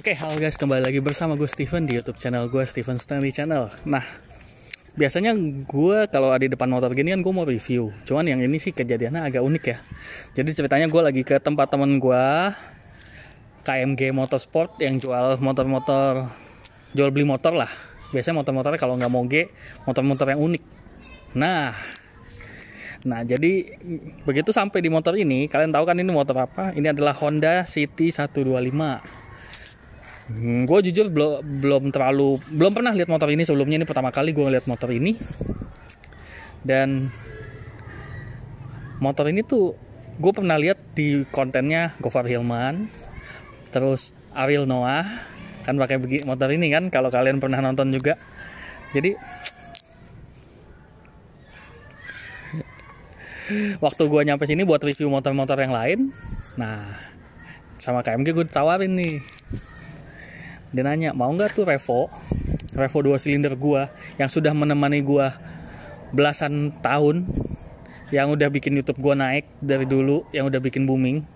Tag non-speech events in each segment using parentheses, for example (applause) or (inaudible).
Oke, okay, halo guys, kembali lagi bersama gue Steven di YouTube channel gue Steven Stanley Channel. Nah, biasanya gue kalau ada di depan motor gini kan gue mau review. Cuman yang ini sih kejadiannya agak unik ya. Jadi ceritanya gue lagi ke tempat temen gue KMG Motorsport yang jual motor-motor jual beli motor lah. Biasanya motor-motornya kalau nggak mau G, motor-motor yang unik. Nah, Nah, jadi begitu sampai di motor ini, kalian tahu kan ini motor apa? Ini adalah Honda City 125 gue jujur belum terlalu belum pernah lihat motor ini sebelumnya ini pertama kali gue ngeliat motor ini dan motor ini tuh gue pernah lihat di kontennya Gofar Hilman terus Ariel Noah kan pakai motor ini kan kalau kalian pernah nonton juga jadi waktu gue nyampe sini buat review motor-motor yang lain nah sama KMG gue ditawarin nih dia nanya mau nggak tuh Revo Revo dua silinder gua yang sudah menemani gua belasan tahun yang udah bikin YouTube gua naik dari dulu yang udah bikin booming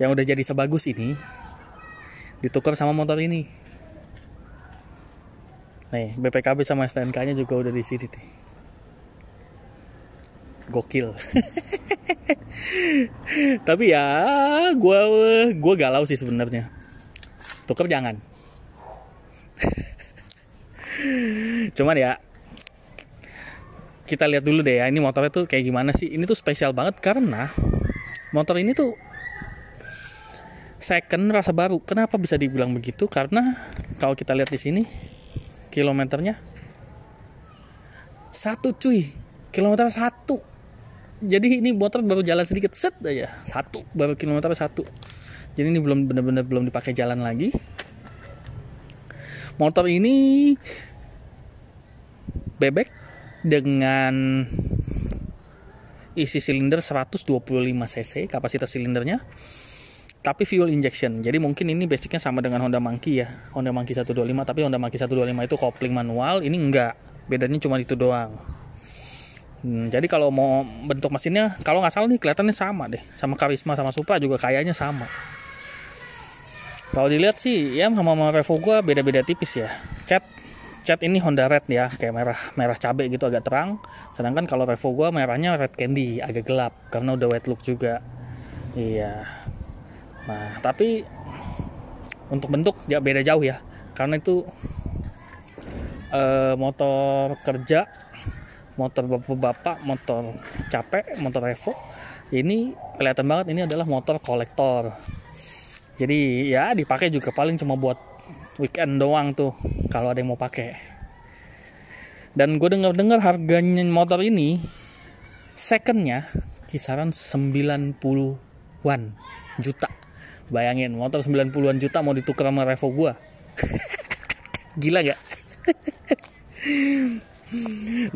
yang udah jadi sebagus ini ditukar sama motor ini nih BPKB sama STNK nya juga udah di sini nih gokil (laughs) tapi ya gua gua galau sih sebenarnya tuker jangan cuman ya kita lihat dulu deh ya ini motornya tuh kayak gimana sih ini tuh spesial banget karena motor ini tuh second rasa baru kenapa bisa dibilang begitu karena kalau kita lihat di sini kilometernya satu cuy kilometer satu jadi ini motor baru jalan sedikit set aja satu baru kilometer satu jadi ini belum benar-benar belum dipakai jalan lagi motor ini bebek dengan isi silinder 125 cc kapasitas silindernya tapi fuel injection jadi mungkin ini basicnya sama dengan Honda Monkey ya Honda Monkey 125 tapi Honda Monkey 125 itu kopling manual ini enggak bedanya cuma itu doang hmm, jadi kalau mau bentuk mesinnya kalau nggak salah nih kelihatannya sama deh sama Karisma sama Supra juga kayaknya sama kalau dilihat sih ya sama, -sama Revo gue beda-beda tipis ya cat cat ini Honda Red ya kayak merah merah cabe gitu agak terang sedangkan kalau Revo gue merahnya Red Candy agak gelap karena udah wet look juga iya nah tapi untuk bentuk ya beda jauh ya karena itu eh, motor kerja motor bapak-bapak motor capek motor Revo ini kelihatan banget ini adalah motor kolektor jadi ya dipakai juga paling cuma buat weekend doang tuh kalau ada yang mau pakai dan gue dengar dengar harganya motor ini secondnya kisaran 90-an juta bayangin motor 90-an juta mau ditukar sama Revo gue (laughs) gila gak? (laughs)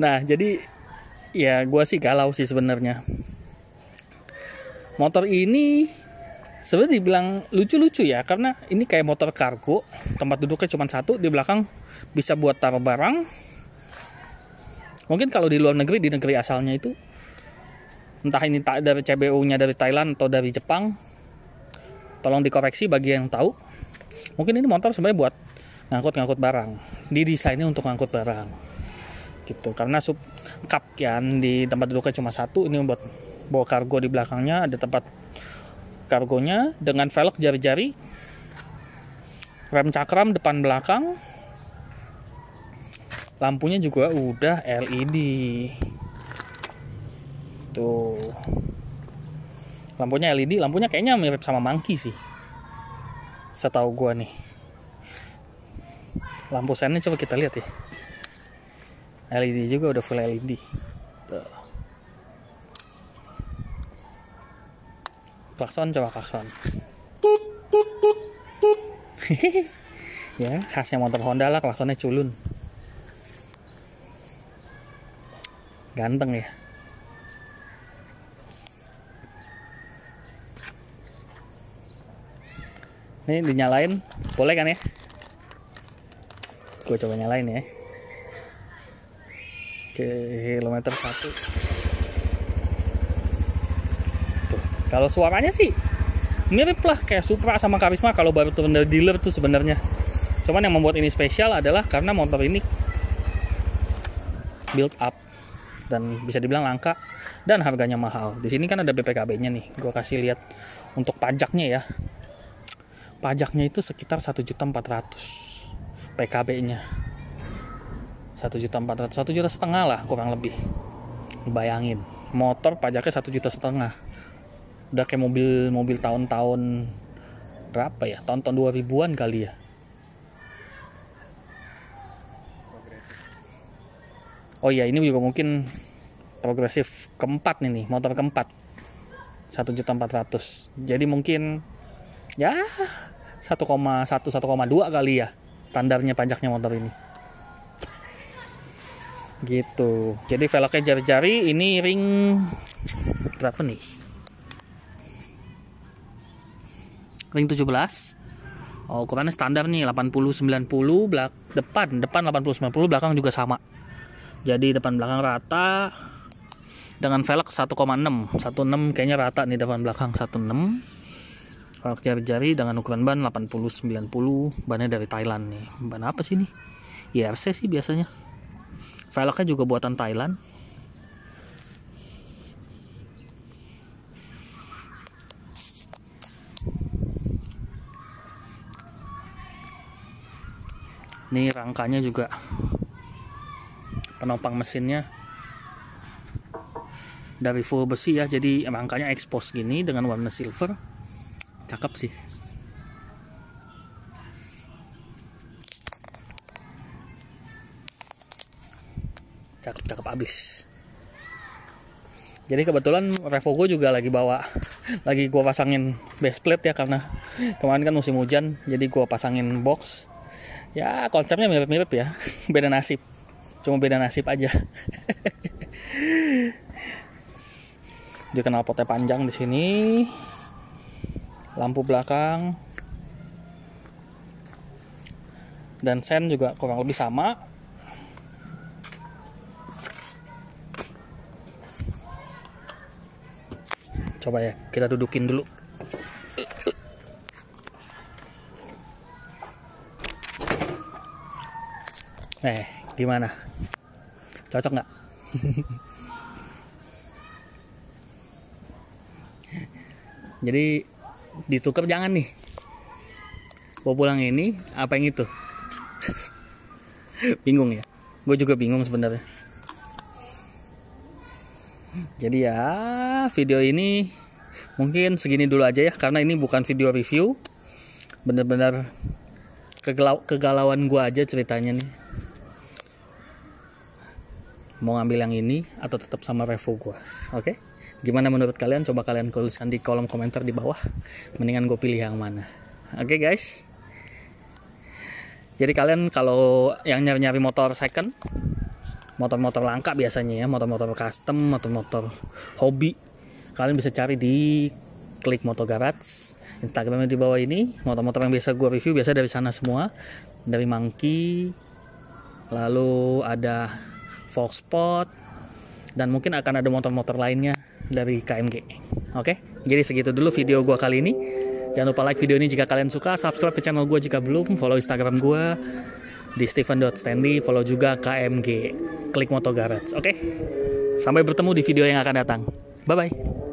nah jadi ya gue sih galau sih sebenarnya motor ini sebenarnya dibilang lucu-lucu ya karena ini kayak motor kargo tempat duduknya cuma satu di belakang bisa buat taruh barang mungkin kalau di luar negeri di negeri asalnya itu entah ini dari CBU-nya dari Thailand atau dari Jepang tolong dikoreksi bagi yang tahu mungkin ini motor sebenarnya buat ngangkut-ngangkut barang di desainnya untuk ngangkut barang gitu karena sub cup kan di tempat duduknya cuma satu ini buat bawa kargo di belakangnya ada tempat kargonya dengan velg jari-jari, rem cakram depan belakang, lampunya juga udah LED. Tuh. Lampunya LED, lampunya kayaknya mirip sama Monkey sih. Setahu gua nih. Lampu sennya coba kita lihat ya. LED juga udah full LED. Tuh. klakson coba klakson (laughs) ya khasnya motor Honda lah klaksonnya culun ganteng ya ini dinyalain boleh kan ya gue coba nyalain ya oke kilometer satu kalau suaranya sih mirip lah kayak Supra sama Karisma kalau baru turun dari dealer tuh sebenarnya. Cuman yang membuat ini spesial adalah karena motor ini build up dan bisa dibilang langka dan harganya mahal. Di sini kan ada BPKB-nya nih. gue kasih lihat untuk pajaknya ya. Pajaknya itu sekitar 1.400 PKB-nya. 1.400, 1 juta setengah lah kurang lebih. Bayangin, motor pajaknya 1 juta setengah udah kayak mobil mobil tahun-tahun berapa ya tahun-tahun 2000-an kali ya Oh iya ini juga mungkin progresif keempat nih nih motor keempat satu juta empat jadi mungkin ya 1,1 1,2 kali ya standarnya pajaknya motor ini gitu jadi velgnya jari-jari ini ring berapa nih ring 17 oh, ukurannya standar nih 80 90 belak depan depan 80 90 belakang juga sama jadi depan belakang rata dengan velg 1,6 1,6 kayaknya rata nih depan belakang 1,6 velg jari-jari dengan ukuran ban 80-90 bannya dari Thailand nih ban apa sih nih IRC sih biasanya velgnya juga buatan Thailand ini rangkanya juga penopang mesinnya dari full besi ya jadi rangkanya expose gini dengan warna silver cakep sih cakep-cakep abis jadi kebetulan Revo gue juga lagi bawa (laughs) lagi gue pasangin base plate ya karena kemarin kan musim hujan jadi gue pasangin box ya konsepnya mirip-mirip ya (laughs) beda nasib cuma beda nasib aja (laughs) dia kenal potnya panjang di sini lampu belakang dan sen juga kurang lebih sama coba ya kita dudukin dulu Nih, eh, gimana? Cocok nggak? (laughs) Jadi ditukar jangan nih. Gue pulang ini apa yang itu? (laughs) bingung ya. Gue juga bingung sebenarnya. Jadi ya video ini mungkin segini dulu aja ya karena ini bukan video review. Bener-bener kegalauan gue aja ceritanya nih mau ngambil yang ini atau tetap sama Revo gue oke okay? gimana menurut kalian coba kalian tuliskan di kolom komentar di bawah mendingan gue pilih yang mana oke okay, guys jadi kalian kalau yang nyari-nyari motor second motor-motor langka biasanya ya motor-motor custom motor-motor hobi kalian bisa cari di klik Moto Garage Instagramnya di bawah ini motor-motor yang biasa gue review biasa dari sana semua dari Monkey lalu ada Foxpot dan mungkin akan ada motor-motor lainnya dari KMG. Oke, jadi segitu dulu video gue kali ini. Jangan lupa like video ini jika kalian suka, subscribe ke channel gue jika belum, follow Instagram gue di steven.standy, follow juga KMG, klik Moto Garage. Oke, sampai bertemu di video yang akan datang. Bye-bye.